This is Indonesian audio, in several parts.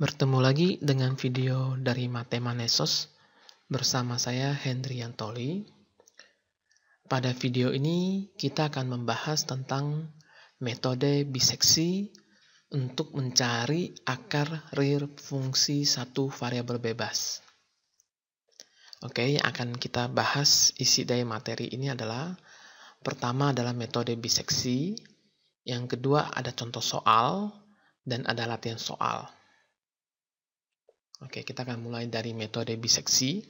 Bertemu lagi dengan video dari Matema Nesos bersama saya Hendri Antoli. Pada video ini kita akan membahas tentang metode biseksi untuk mencari akar real fungsi satu variabel bebas. Oke, yang akan kita bahas isi dari materi ini adalah pertama adalah metode biseksi, yang kedua ada contoh soal dan ada latihan soal. Oke, kita akan mulai dari metode biseksi.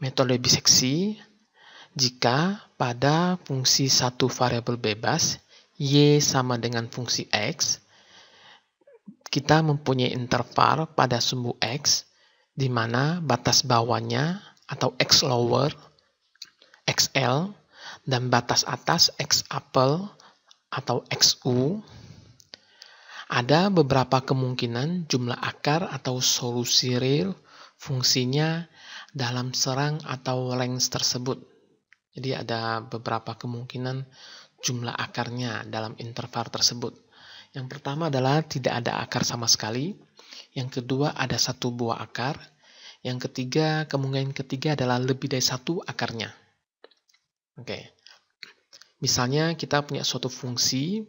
Metode biseksi jika pada fungsi satu variabel bebas y sama dengan fungsi x, kita mempunyai interval pada sumbu x di mana batas bawahnya atau x lower xl dan batas atas x upper atau XU ada beberapa kemungkinan jumlah akar atau solusi real fungsinya dalam serang atau range tersebut. Jadi ada beberapa kemungkinan jumlah akarnya dalam interval tersebut. Yang pertama adalah tidak ada akar sama sekali. Yang kedua ada satu buah akar. Yang ketiga, kemungkinan ketiga adalah lebih dari satu akarnya. Oke. Misalnya kita punya suatu fungsi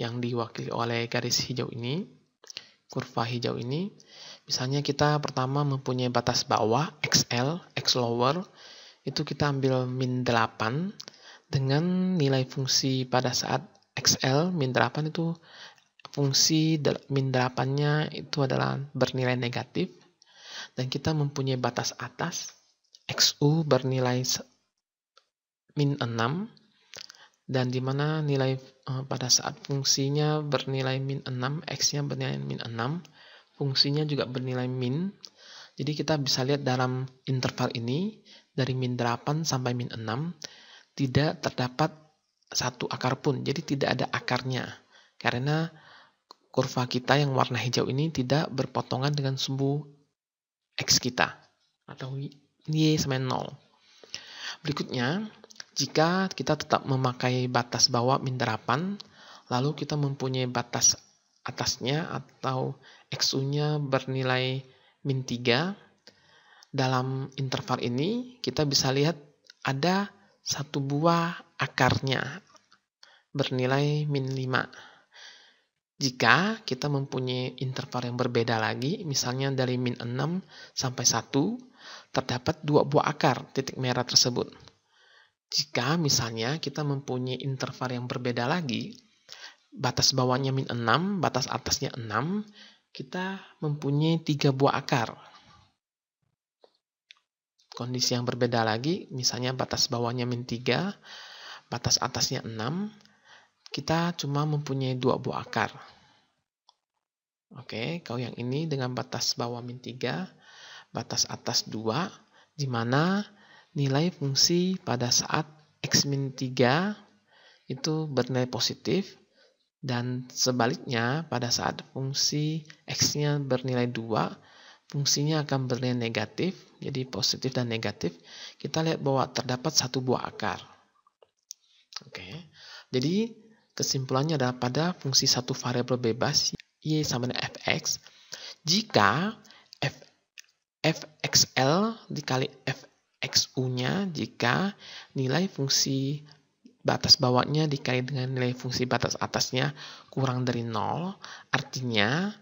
yang diwakili oleh garis hijau ini, kurva hijau ini, misalnya kita pertama mempunyai batas bawah XL, X lower, itu kita ambil min 8 dengan nilai fungsi pada saat XL min 8 itu fungsi min 8-nya itu adalah bernilai negatif dan kita mempunyai batas atas XU bernilai min 6 dan di mana nilai uh, pada saat fungsinya bernilai min 6, x-nya bernilai min 6, fungsinya juga bernilai min. Jadi kita bisa lihat dalam interval ini, dari min 8 sampai min 6, tidak terdapat satu akar pun, jadi tidak ada akarnya. Karena kurva kita yang warna hijau ini tidak berpotongan dengan sumbu x kita, atau y sama 0. Berikutnya, jika kita tetap memakai batas bawah minderapan, lalu kita mempunyai batas atasnya atau XU-nya bernilai min 3, dalam interval ini kita bisa lihat ada satu buah akarnya bernilai min 5. Jika kita mempunyai interval yang berbeda lagi, misalnya dari min 6 sampai 1, terdapat dua buah akar titik merah tersebut. Jika misalnya kita mempunyai interval yang berbeda lagi, batas bawahnya min 6, batas atasnya 6, kita mempunyai tiga buah akar. Kondisi yang berbeda lagi, misalnya batas bawahnya min 3, batas atasnya 6, kita cuma mempunyai dua buah akar. Oke, kalau yang ini dengan batas bawah min 3, batas atas 2, di mana nilai fungsi pada saat x-3 itu bernilai positif dan sebaliknya pada saat fungsi x-nya bernilai 2 fungsinya akan bernilai negatif jadi positif dan negatif kita lihat bahwa terdapat satu buah akar oke jadi kesimpulannya adalah pada fungsi satu variabel bebas y sama dengan fx jika f fxl dikali f XU-nya jika nilai fungsi batas bawahnya dikali dengan nilai fungsi batas atasnya kurang dari nol, Artinya,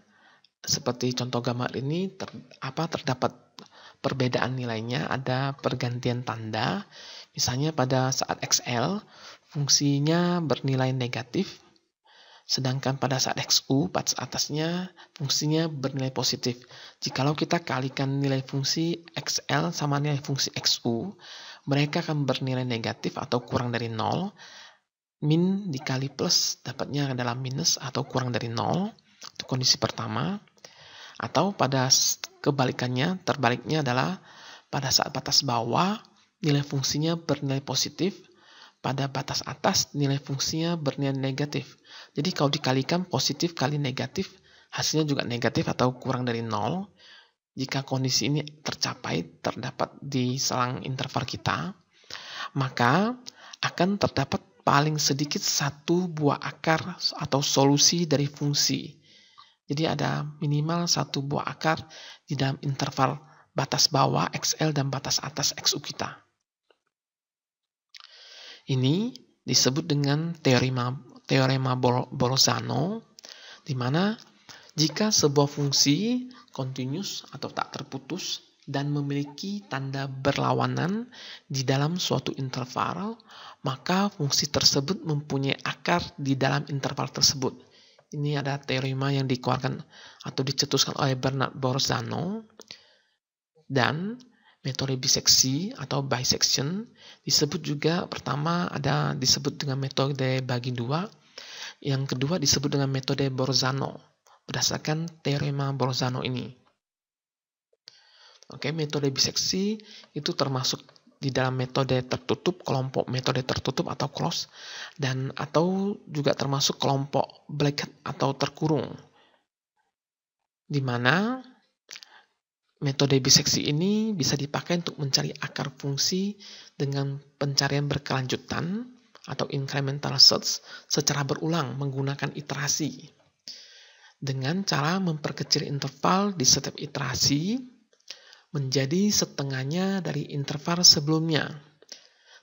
seperti contoh gambar ini, ter, apa terdapat perbedaan nilainya, ada pergantian tanda. Misalnya pada saat XL, fungsinya bernilai negatif, Sedangkan pada saat XU, batas atasnya, fungsinya bernilai positif. Jikalau kita kalikan nilai fungsi XL sama nilai fungsi XU, mereka akan bernilai negatif atau kurang dari 0. Min dikali plus dapatnya adalah minus atau kurang dari 0. Itu kondisi pertama. Atau pada kebalikannya, terbaliknya adalah pada saat batas bawah, nilai fungsinya bernilai positif, pada batas atas nilai fungsinya bernilai negatif. Jadi kalau dikalikan positif kali negatif, hasilnya juga negatif atau kurang dari nol. Jika kondisi ini tercapai, terdapat di selang interval kita, maka akan terdapat paling sedikit satu buah akar atau solusi dari fungsi. Jadi ada minimal satu buah akar di dalam interval batas bawah XL dan batas atas XU kita. Ini disebut dengan teorema, teorema Bolzano, di mana jika sebuah fungsi continuous atau tak terputus dan memiliki tanda berlawanan di dalam suatu interval, maka fungsi tersebut mempunyai akar di dalam interval tersebut. Ini ada teorema yang dikeluarkan atau dicetuskan oleh Bernard Borzano. Dan metode biseksi atau bisection disebut juga pertama ada disebut dengan metode bagi dua, yang kedua disebut dengan metode Borzano berdasarkan teorema Borzano ini. Oke, metode biseksi itu termasuk di dalam metode tertutup, kelompok metode tertutup atau close, dan atau juga termasuk kelompok black atau terkurung, di mana Metode biseksi ini bisa dipakai untuk mencari akar fungsi dengan pencarian berkelanjutan atau incremental search secara berulang menggunakan iterasi. Dengan cara memperkecil interval di setiap iterasi menjadi setengahnya dari interval sebelumnya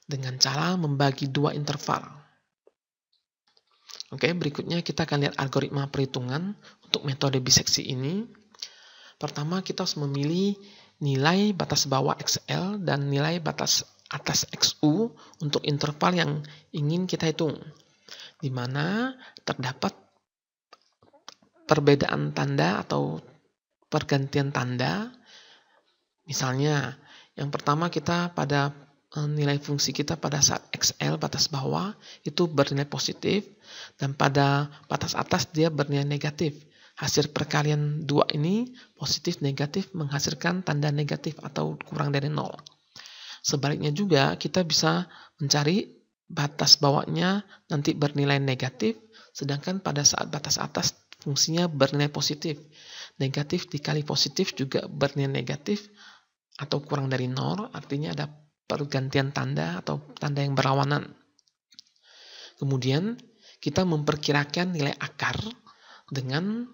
dengan cara membagi dua interval. Oke, berikutnya kita akan lihat algoritma perhitungan untuk metode biseksi ini. Pertama, kita harus memilih nilai batas bawah XL dan nilai batas atas XU untuk interval yang ingin kita hitung, di mana terdapat perbedaan tanda atau pergantian tanda. Misalnya, yang pertama kita pada e, nilai fungsi kita pada saat XL batas bawah itu bernilai positif dan pada batas atas dia bernilai negatif hasil perkalian dua ini positif negatif menghasilkan tanda negatif atau kurang dari nol. Sebaliknya juga kita bisa mencari batas bawahnya nanti bernilai negatif, sedangkan pada saat batas atas fungsinya bernilai positif. Negatif dikali positif juga bernilai negatif atau kurang dari nol, artinya ada pergantian tanda atau tanda yang berlawanan. Kemudian kita memperkirakan nilai akar dengan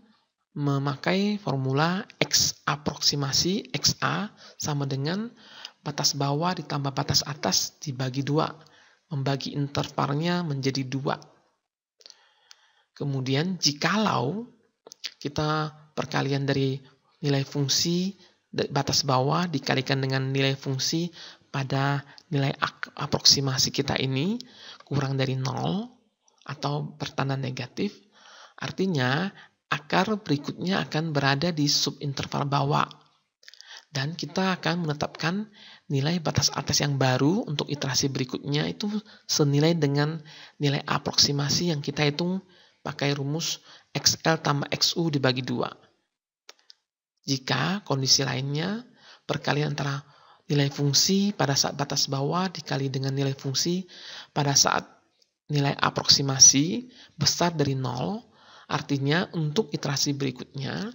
memakai formula X aproksimasi XA sama dengan batas bawah ditambah batas atas dibagi dua, membagi intervalnya menjadi dua. Kemudian jikalau kita perkalian dari nilai fungsi batas bawah dikalikan dengan nilai fungsi pada nilai aproksimasi kita ini kurang dari nol atau bertanda negatif, artinya akar berikutnya akan berada di subinterval bawah. Dan kita akan menetapkan nilai batas atas yang baru untuk iterasi berikutnya itu senilai dengan nilai aproksimasi yang kita hitung pakai rumus XL tambah XU dibagi 2. Jika kondisi lainnya perkalian antara nilai fungsi pada saat batas bawah dikali dengan nilai fungsi pada saat nilai aproksimasi besar dari 0, Artinya untuk iterasi berikutnya,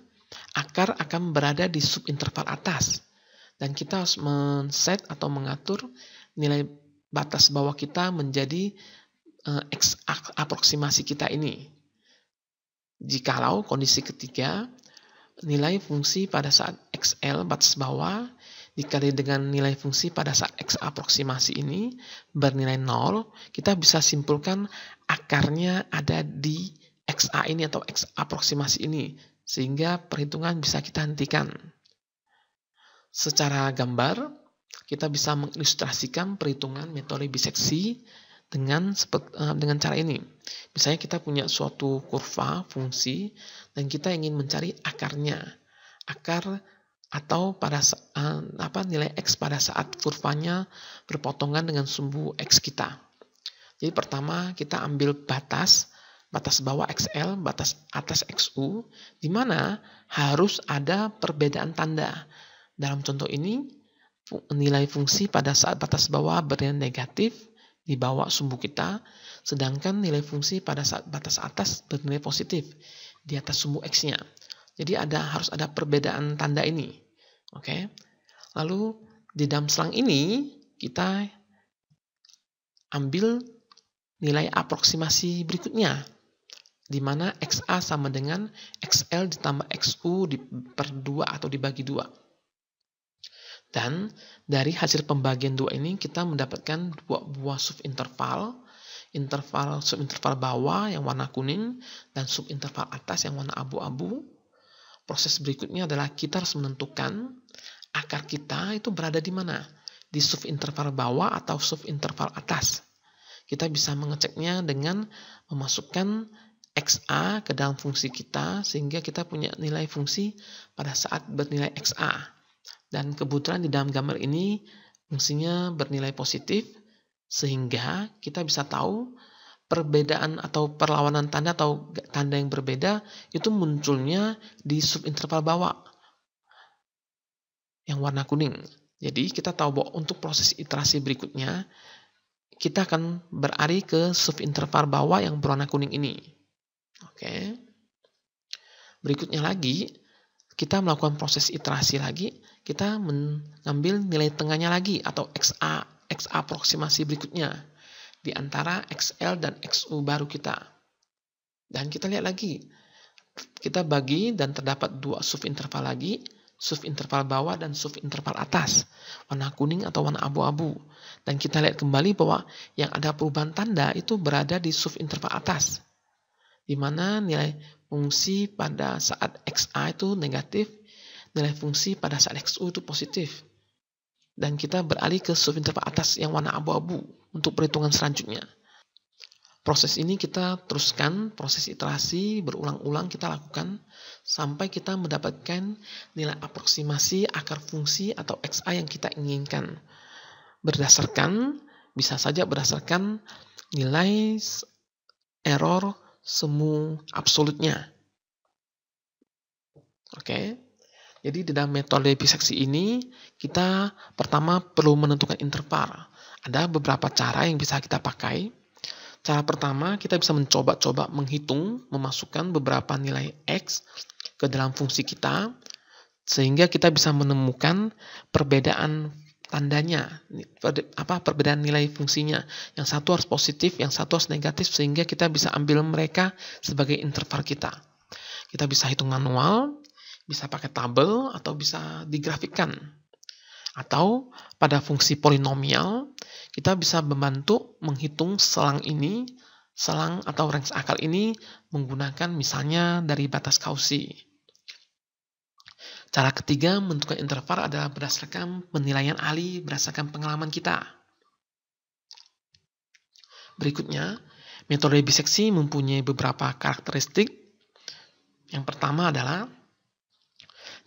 akar akan berada di subinterval atas. Dan kita harus men-set atau mengatur nilai batas bawah kita menjadi uh, X aproksimasi kita ini. Jikalau kondisi ketiga, nilai fungsi pada saat XL batas bawah dikali dengan nilai fungsi pada saat X aproksimasi ini bernilai 0, kita bisa simpulkan akarnya ada di XA ini atau X aproksimasi ini sehingga perhitungan bisa kita hentikan. Secara gambar, kita bisa mengilustrasikan perhitungan metode biseksi dengan eh, dengan cara ini. Misalnya kita punya suatu kurva fungsi dan kita ingin mencari akarnya. Akar atau pada eh, apa nilai x pada saat kurvanya berpotongan dengan sumbu x kita. Jadi pertama kita ambil batas batas bawah XL, batas atas XU, di mana harus ada perbedaan tanda. Dalam contoh ini, nilai fungsi pada saat batas bawah bernilai negatif di bawah sumbu kita, sedangkan nilai fungsi pada saat batas atas bernilai positif di atas sumbu x-nya. Jadi ada harus ada perbedaan tanda ini. Oke. Lalu di dalam selang ini kita ambil nilai aproksimasi berikutnya di mana XA sama dengan XL ditambah XU di, per 2 atau dibagi 2. Dan dari hasil pembagian dua ini kita mendapatkan dua buah subinterval, interval subinterval bawah yang warna kuning dan subinterval atas yang warna abu-abu. Proses berikutnya adalah kita harus menentukan akar kita itu berada di mana? Di subinterval bawah atau subinterval atas. Kita bisa mengeceknya dengan memasukkan XA ke dalam fungsi kita sehingga kita punya nilai fungsi pada saat bernilai XA. Dan kebetulan di dalam gambar ini fungsinya bernilai positif sehingga kita bisa tahu perbedaan atau perlawanan tanda atau tanda yang berbeda itu munculnya di subinterval bawah yang warna kuning. Jadi kita tahu bahwa untuk proses iterasi berikutnya kita akan berari ke subinterval bawah yang berwarna kuning ini. Oke. Berikutnya lagi, kita melakukan proses iterasi lagi, kita mengambil nilai tengahnya lagi atau XA, XA aproksimasi berikutnya di antara XL dan XU baru kita. Dan kita lihat lagi, kita bagi dan terdapat dua subinterval lagi, subinterval bawah dan subinterval atas, warna kuning atau warna abu-abu. Dan kita lihat kembali bahwa yang ada perubahan tanda itu berada di subinterval atas di mana nilai fungsi pada saat XA itu negatif, nilai fungsi pada saat XU itu positif. Dan kita beralih ke subinterval atas yang warna abu-abu untuk perhitungan selanjutnya. Proses ini kita teruskan, proses iterasi berulang-ulang kita lakukan sampai kita mendapatkan nilai aproksimasi akar fungsi atau XA yang kita inginkan. Berdasarkan, bisa saja berdasarkan nilai error semu absolutnya. Oke. Okay? Jadi di dalam metode biseksi ini kita pertama perlu menentukan interval. Ada beberapa cara yang bisa kita pakai. Cara pertama kita bisa mencoba-coba menghitung memasukkan beberapa nilai x ke dalam fungsi kita sehingga kita bisa menemukan perbedaan tandanya apa perbedaan nilai fungsinya yang satu harus positif yang satu harus negatif sehingga kita bisa ambil mereka sebagai interval kita kita bisa hitung manual bisa pakai tabel atau bisa digrafikan. atau pada fungsi polinomial kita bisa membantu menghitung selang ini selang atau range akal ini menggunakan misalnya dari batas kausi Cara ketiga menentukan interval adalah berdasarkan penilaian ahli berdasarkan pengalaman kita. Berikutnya, metode biseksi mempunyai beberapa karakteristik. Yang pertama adalah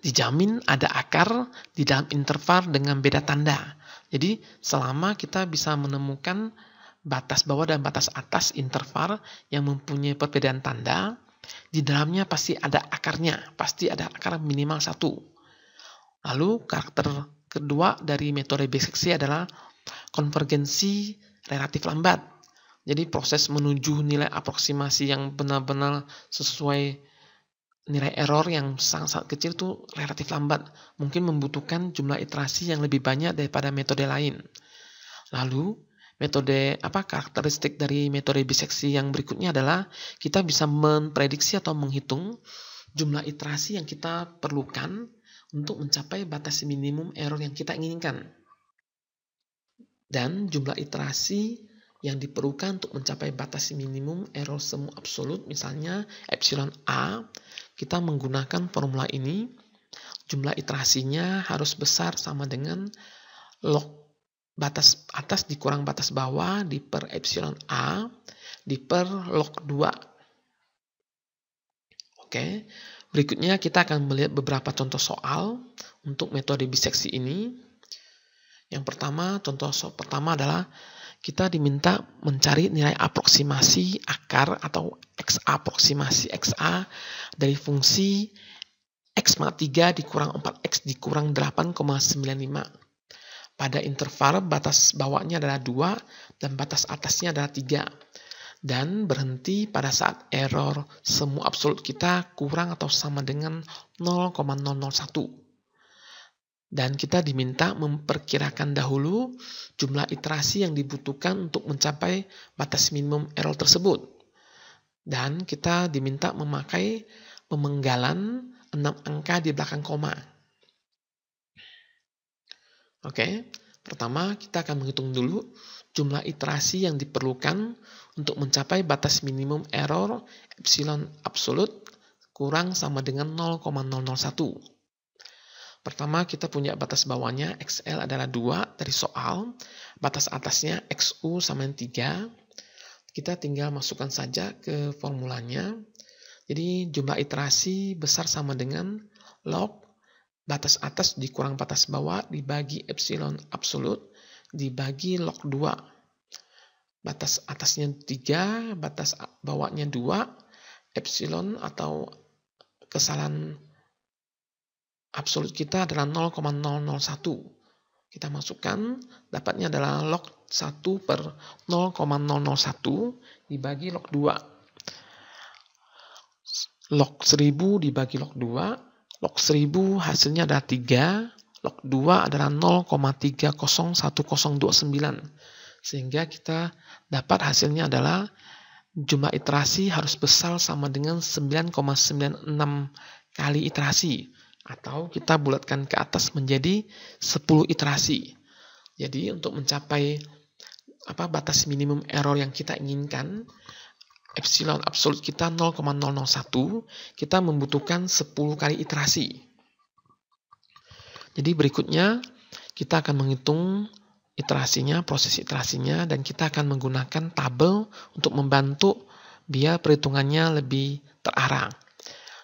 dijamin ada akar di dalam interval dengan beda tanda. Jadi, selama kita bisa menemukan batas bawah dan batas atas interval yang mempunyai perbedaan tanda, di dalamnya pasti ada akarnya, pasti ada akar minimal satu. Lalu karakter kedua dari metode biseksi adalah konvergensi relatif lambat. Jadi proses menuju nilai aproksimasi yang benar-benar sesuai nilai error yang sangat-sangat kecil itu relatif lambat, mungkin membutuhkan jumlah iterasi yang lebih banyak daripada metode lain. Lalu, Metode apa karakteristik dari metode biseksi yang berikutnya adalah kita bisa memprediksi atau menghitung jumlah iterasi yang kita perlukan untuk mencapai batas minimum error yang kita inginkan. Dan jumlah iterasi yang diperlukan untuk mencapai batas minimum error semu absolut misalnya epsilon A, kita menggunakan formula ini. Jumlah iterasinya harus besar sama dengan log batas atas dikurang batas bawah di per epsilon A di per log 2. Oke, berikutnya kita akan melihat beberapa contoh soal untuk metode biseksi ini. Yang pertama, contoh soal pertama adalah kita diminta mencari nilai aproksimasi akar atau x aproksimasi xa dari fungsi x 3 dikurang 4x dikurang 8,95. Pada interval batas bawahnya adalah 2 dan batas atasnya adalah 3. Dan berhenti pada saat error semu absolut kita kurang atau sama dengan 0,001. Dan kita diminta memperkirakan dahulu jumlah iterasi yang dibutuhkan untuk mencapai batas minimum error tersebut. Dan kita diminta memakai pemenggalan 6 angka di belakang koma Oke, pertama kita akan menghitung dulu jumlah iterasi yang diperlukan untuk mencapai batas minimum error epsilon absolut kurang sama dengan 0,001. Pertama, kita punya batas bawahnya XL adalah 2 dari soal, batas atasnya XU sama dengan 3. Kita tinggal masukkan saja ke formulanya. Jadi jumlah iterasi besar sama dengan log batas atas dikurang batas bawah dibagi epsilon absolut dibagi log 2. Batas atasnya 3, batas bawahnya 2, epsilon atau kesalahan absolut kita adalah 0,001. Kita masukkan, dapatnya adalah log 1 per 0,001 dibagi log 2. Log 1000 dibagi log 2 log 1000 hasilnya adalah 3, log 2 adalah 0,301029. Sehingga kita dapat hasilnya adalah jumlah iterasi harus besar sama dengan 9,96 kali iterasi. Atau kita bulatkan ke atas menjadi 10 iterasi. Jadi untuk mencapai apa batas minimum error yang kita inginkan, epsilon absolut kita 0,001, kita membutuhkan 10 kali iterasi. Jadi berikutnya kita akan menghitung iterasinya, proses iterasinya, dan kita akan menggunakan tabel untuk membantu biar perhitungannya lebih terarah.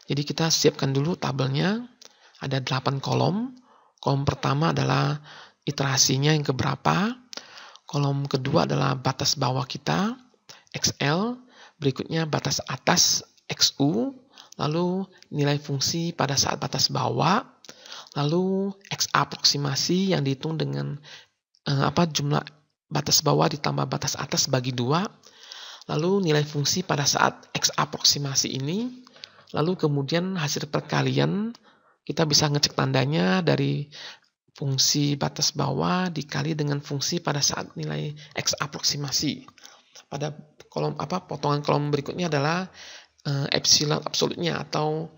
Jadi kita siapkan dulu tabelnya, ada 8 kolom. Kolom pertama adalah iterasinya yang keberapa, kolom kedua adalah batas bawah kita, XL, Berikutnya batas atas XU, lalu nilai fungsi pada saat batas bawah, lalu X aproksimasi yang dihitung dengan eh, apa jumlah batas bawah ditambah batas atas bagi dua, lalu nilai fungsi pada saat X aproksimasi ini, lalu kemudian hasil perkalian kita bisa ngecek tandanya dari fungsi batas bawah dikali dengan fungsi pada saat nilai X aproksimasi. Pada kolom apa potongan kolom berikutnya adalah uh, epsilon absolutnya atau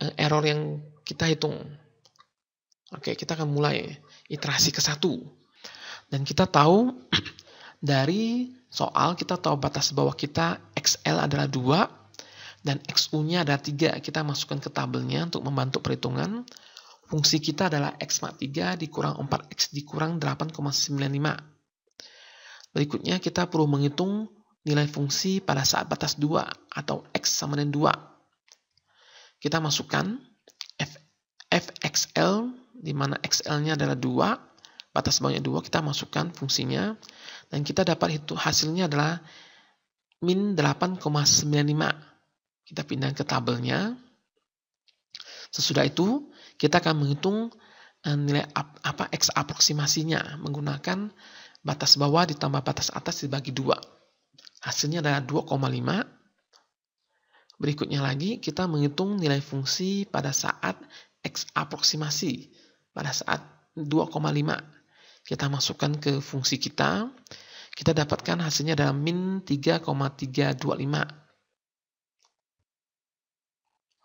uh, error yang kita hitung. Oke, kita akan mulai iterasi ke satu. Dan kita tahu dari soal kita tahu batas bawah kita XL adalah 2 dan XU-nya adalah 3. Kita masukkan ke tabelnya untuk membantu perhitungan. Fungsi kita adalah X mat 3 dikurang 4X dikurang 8,95. Berikutnya kita perlu menghitung nilai fungsi pada saat batas 2 atau x sama dengan 2. Kita masukkan f, fxl di mana xl-nya adalah 2, batas bawahnya 2, kita masukkan fungsinya dan kita dapat hitung hasilnya adalah min 8,95. Kita pindah ke tabelnya. Sesudah itu, kita akan menghitung eh, nilai apa x aproksimasinya menggunakan batas bawah ditambah batas atas dibagi dua. Hasilnya adalah 2,5. Berikutnya lagi, kita menghitung nilai fungsi pada saat X aproksimasi. Pada saat 2,5. Kita masukkan ke fungsi kita. Kita dapatkan hasilnya adalah min 3,325.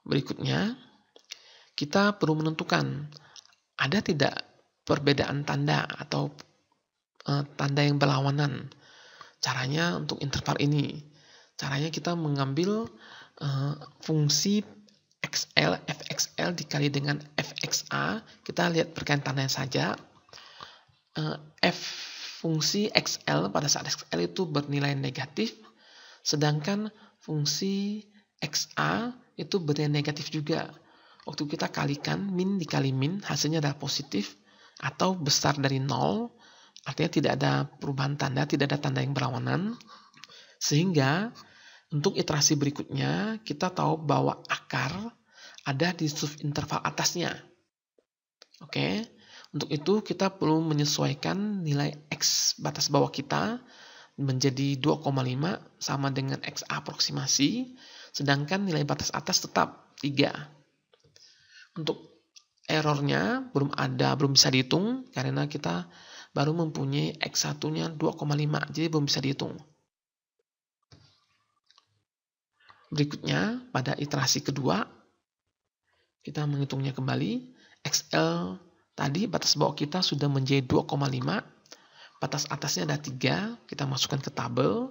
Berikutnya, kita perlu menentukan ada tidak perbedaan tanda atau Eh, tanda yang berlawanan. Caranya untuk interval ini, caranya kita mengambil uh, fungsi XL, FXL dikali dengan FXA, kita lihat perkaitan yang saja. Uh, F fungsi XL pada saat XL itu bernilai negatif, sedangkan fungsi XA itu bernilai negatif juga. Waktu kita kalikan min dikali min, hasilnya adalah positif atau besar dari nol. Artinya tidak ada perubahan tanda, tidak ada tanda yang berlawanan. Sehingga untuk iterasi berikutnya kita tahu bahwa akar ada di interval atasnya. Oke. Untuk itu kita perlu menyesuaikan nilai x batas bawah kita menjadi 2,5 sama dengan x aproksimasi, sedangkan nilai batas atas tetap 3. Untuk errornya belum ada, belum bisa dihitung karena kita baru mempunyai X1-nya 2,5, jadi belum bisa dihitung. Berikutnya, pada iterasi kedua, kita menghitungnya kembali. XL tadi batas bawah kita sudah menjadi 2,5, batas atasnya ada 3, kita masukkan ke tabel.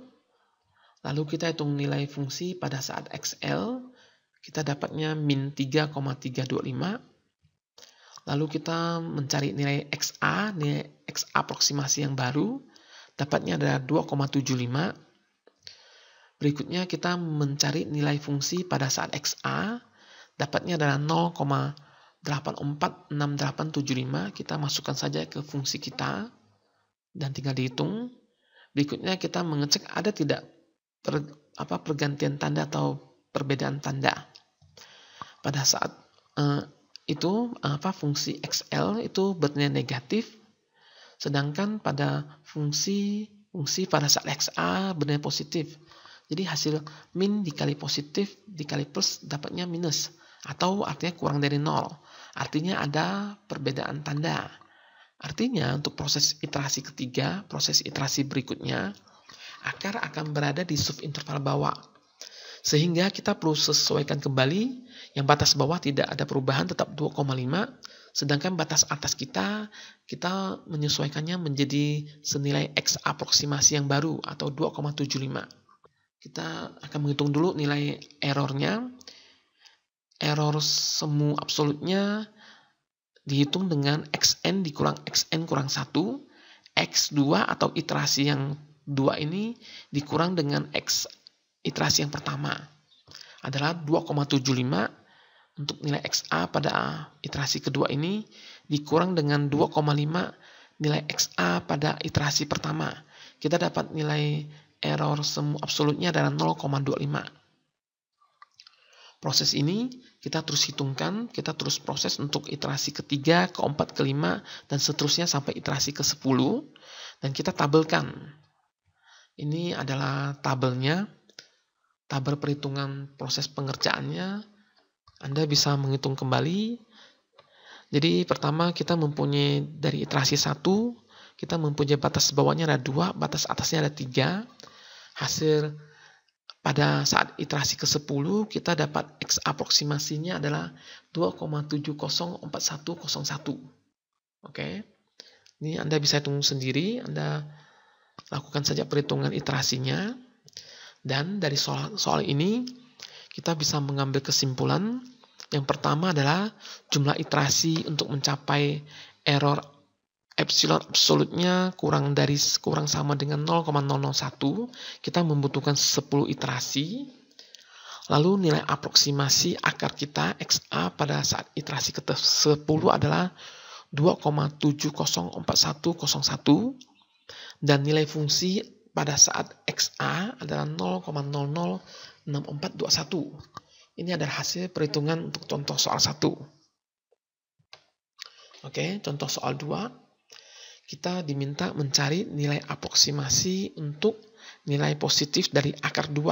Lalu kita hitung nilai fungsi pada saat XL, kita dapatnya min 3,325 Lalu kita mencari nilai XA, nilai X aproximasi yang baru, dapatnya adalah 2,75. Berikutnya kita mencari nilai fungsi pada saat XA, dapatnya adalah 0,846875. Kita masukkan saja ke fungsi kita dan tinggal dihitung. Berikutnya kita mengecek ada tidak per, apa pergantian tanda atau perbedaan tanda. Pada saat eh, itu apa fungsi XL itu bernilai negatif sedangkan pada fungsi fungsi pada saat XA bernilai positif. Jadi hasil min dikali positif dikali plus dapatnya minus atau artinya kurang dari nol. Artinya ada perbedaan tanda. Artinya untuk proses iterasi ketiga, proses iterasi berikutnya, akar akan berada di subinterval bawah sehingga kita perlu sesuaikan kembali, yang batas bawah tidak ada perubahan tetap 2,5, sedangkan batas atas kita, kita menyesuaikannya menjadi senilai X aproksimasi yang baru atau 2,75. Kita akan menghitung dulu nilai errornya. Error semu absolutnya dihitung dengan xn dikurang xn kurang 1, x2 atau iterasi yang dua ini dikurang dengan x Iterasi yang pertama adalah 2,75 untuk nilai XA pada iterasi kedua ini dikurang dengan 2,5 nilai XA pada iterasi pertama. Kita dapat nilai error semu absolutnya adalah 0,25. Proses ini kita terus hitungkan, kita terus proses untuk iterasi ketiga, keempat, kelima, dan seterusnya sampai iterasi ke-10. Dan kita tabelkan. Ini adalah tabelnya tabel perhitungan proses pengerjaannya, Anda bisa menghitung kembali. Jadi pertama kita mempunyai dari iterasi 1, kita mempunyai batas bawahnya ada 2, batas atasnya ada 3. Hasil pada saat iterasi ke-10 kita dapat X aproksimasinya adalah 2,704101. Oke. Okay. Ini Anda bisa hitung sendiri, Anda lakukan saja perhitungan iterasinya. Dan dari soal, soal ini kita bisa mengambil kesimpulan yang pertama adalah jumlah iterasi untuk mencapai error epsilon absolutnya kurang dari kurang sama dengan 0,001, kita membutuhkan 10 iterasi. Lalu nilai aproksimasi akar kita XA pada saat iterasi ke-10 adalah 2,704101 dan nilai fungsi pada saat XA adalah 0,006421. Ini adalah hasil perhitungan untuk contoh soal 1. Oke, contoh soal 2. Kita diminta mencari nilai aproksimasi untuk nilai positif dari akar 2.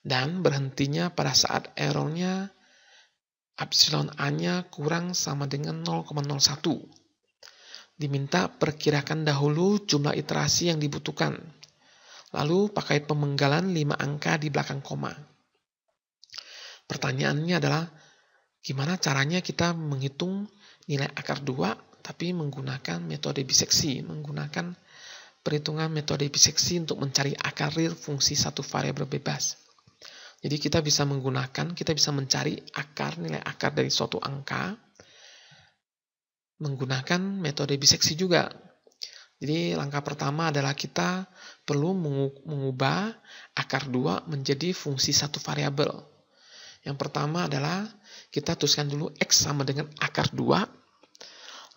Dan berhentinya pada saat errornya epsilon A-nya kurang sama dengan 0,01. Diminta perkirakan dahulu jumlah iterasi yang dibutuhkan. Lalu pakai pemenggalan 5 angka di belakang koma. Pertanyaannya adalah, gimana caranya kita menghitung nilai akar 2 tapi menggunakan metode biseksi, menggunakan perhitungan metode biseksi untuk mencari akar real fungsi satu variabel bebas. Jadi kita bisa menggunakan, kita bisa mencari akar, nilai akar dari suatu angka, menggunakan metode biseksi juga. Jadi langkah pertama adalah kita perlu mengubah akar dua menjadi fungsi satu variabel. Yang pertama adalah kita tuliskan dulu x sama dengan akar dua,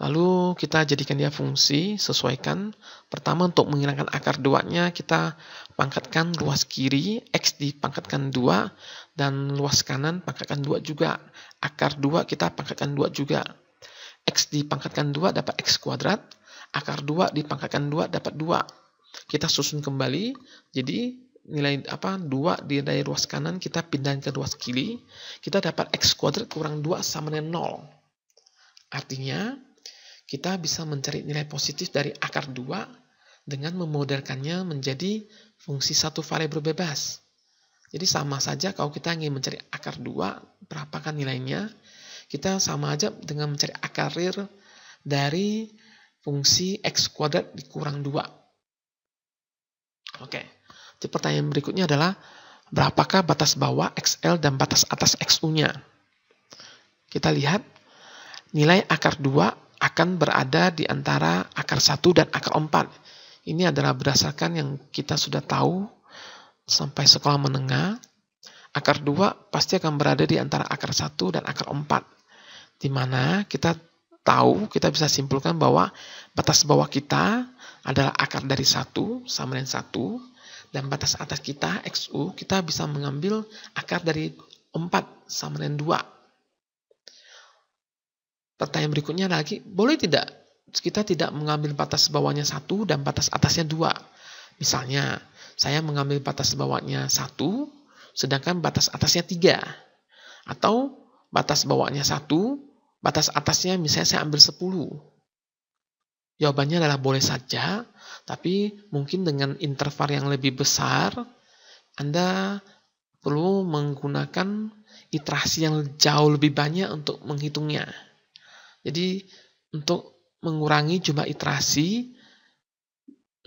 lalu kita jadikan dia fungsi, sesuaikan. Pertama untuk menghilangkan akar nya kita pangkatkan luas kiri, x dipangkatkan dua dan luas kanan pangkatkan dua juga. Akar dua kita pangkatkan dua juga. X dipangkatkan 2 dapat X kuadrat, akar 2 dipangkatkan 2 dapat 2. Kita susun kembali, jadi nilai apa 2 di dari ruas kanan kita pindahin ke ruas kiri, kita dapat X kuadrat kurang 2 sama dengan 0. Artinya, kita bisa mencari nilai positif dari akar 2 dengan memodelkannya menjadi fungsi satu variabel bebas. Jadi sama saja kalau kita ingin mencari akar 2, berapakah nilainya, kita sama aja dengan mencari akarir dari fungsi x kuadrat dikurang 2. Oke, jadi pertanyaan berikutnya adalah, berapakah batas bawah xl dan batas atas xu-nya? Kita lihat, nilai akar 2 akan berada di antara akar 1 dan akar 4. Ini adalah berdasarkan yang kita sudah tahu sampai sekolah menengah, akar 2 pasti akan berada di antara akar 1 dan akar 4 di mana kita tahu, kita bisa simpulkan bahwa batas bawah kita adalah akar dari satu sama dengan satu, dan batas atas kita, XU, kita bisa mengambil akar dari 4 sama dengan 2. Pertanyaan berikutnya lagi, boleh tidak kita tidak mengambil batas bawahnya satu dan batas atasnya dua? Misalnya, saya mengambil batas bawahnya satu, sedangkan batas atasnya tiga. Atau batas bawahnya satu, batas atasnya misalnya saya ambil 10. Jawabannya adalah boleh saja, tapi mungkin dengan interval yang lebih besar, Anda perlu menggunakan iterasi yang jauh lebih banyak untuk menghitungnya. Jadi, untuk mengurangi jumlah iterasi,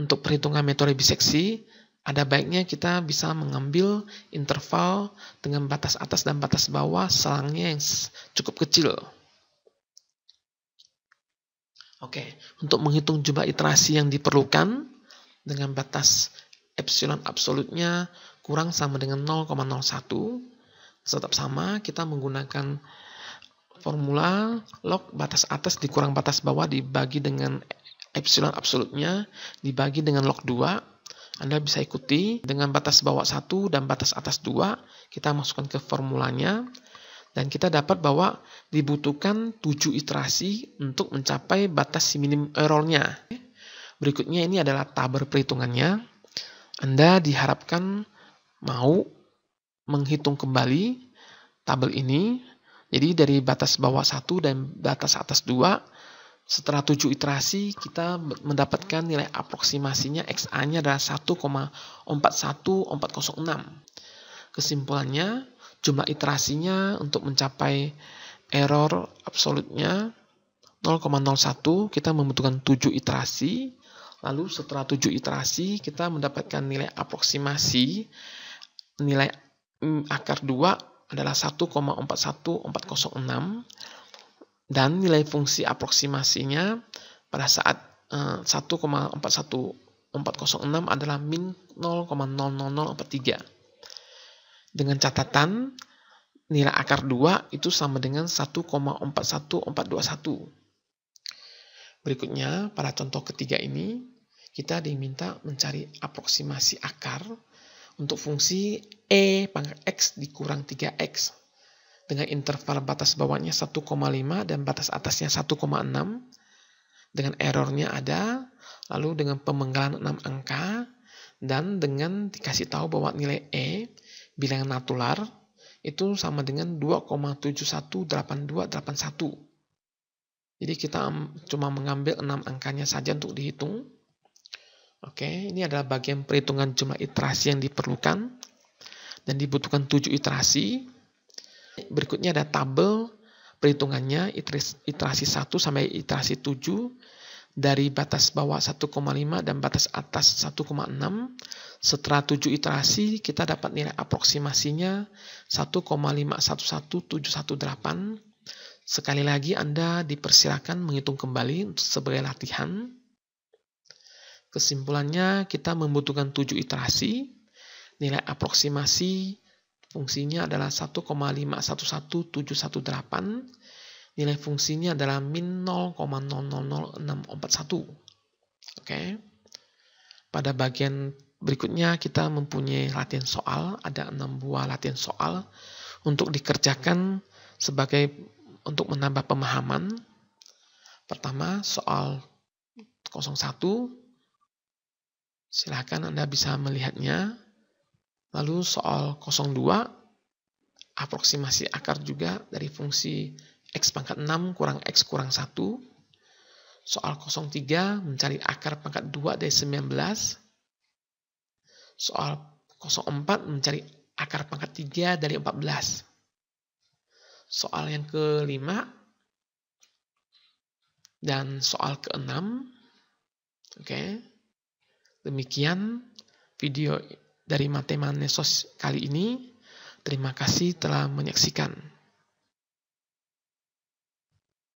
untuk perhitungan metode biseksi, ada baiknya kita bisa mengambil interval dengan batas atas dan batas bawah selangnya yang cukup kecil. Oke, untuk menghitung jumlah iterasi yang diperlukan dengan batas epsilon absolutnya kurang sama dengan 0,01, tetap sama kita menggunakan formula log batas atas dikurang batas bawah dibagi dengan epsilon absolutnya dibagi dengan log 2 anda bisa ikuti dengan batas bawah 1 dan batas atas 2, kita masukkan ke formulanya, dan kita dapat bahwa dibutuhkan 7 iterasi untuk mencapai batas minim errornya. Berikutnya ini adalah tabel perhitungannya. Anda diharapkan mau menghitung kembali tabel ini. Jadi dari batas bawah 1 dan batas atas 2, setelah 7 iterasi, kita mendapatkan nilai aproksimasinya XA-nya adalah 1,41406. Kesimpulannya, jumlah iterasinya untuk mencapai error absolutnya 0,01, kita membutuhkan 7 iterasi. Lalu setelah 7 iterasi, kita mendapatkan nilai aproksimasi nilai mm, akar 2 adalah 1,41406 dan nilai fungsi aproksimasinya pada saat 1,41406 eh, adalah min 0,00043. Dengan catatan nilai akar 2 itu sama dengan 1,41421. Berikutnya, pada contoh ketiga ini, kita diminta mencari aproksimasi akar untuk fungsi E pangkat X dikurang 3X dengan interval batas bawahnya 1,5 dan batas atasnya 1,6 dengan errornya ada lalu dengan pemenggalan 6 angka dan dengan dikasih tahu bahwa nilai E bilangan natular itu sama dengan 2,718281. Jadi kita cuma mengambil 6 angkanya saja untuk dihitung. Oke, ini adalah bagian perhitungan jumlah iterasi yang diperlukan dan dibutuhkan 7 iterasi Berikutnya ada tabel perhitungannya iterasi 1 sampai iterasi 7 dari batas bawah 1,5 dan batas atas 1,6. Setelah 7 iterasi, kita dapat nilai aproksimasinya 1,511718. Sekali lagi Anda dipersilakan menghitung kembali sebagai latihan. Kesimpulannya, kita membutuhkan 7 iterasi, nilai aproksimasi Fungsinya adalah 1,511718 Nilai fungsinya adalah min 0,000641. Oke. Pada bagian berikutnya kita mempunyai latihan soal. Ada 6 buah latihan soal untuk dikerjakan sebagai untuk menambah pemahaman. Pertama, soal 01. Silahkan Anda bisa melihatnya Lalu soal 02, aproksimasi akar juga dari fungsi x pangkat 6 kurang x kurang 1. Soal 03, mencari akar pangkat 2 dari 19. Soal 04, mencari akar pangkat 3 dari 14. Soal yang kelima, dan soal keenam. Oke. Okay. Demikian video dari Matematik kali ini. Terima kasih telah menyaksikan.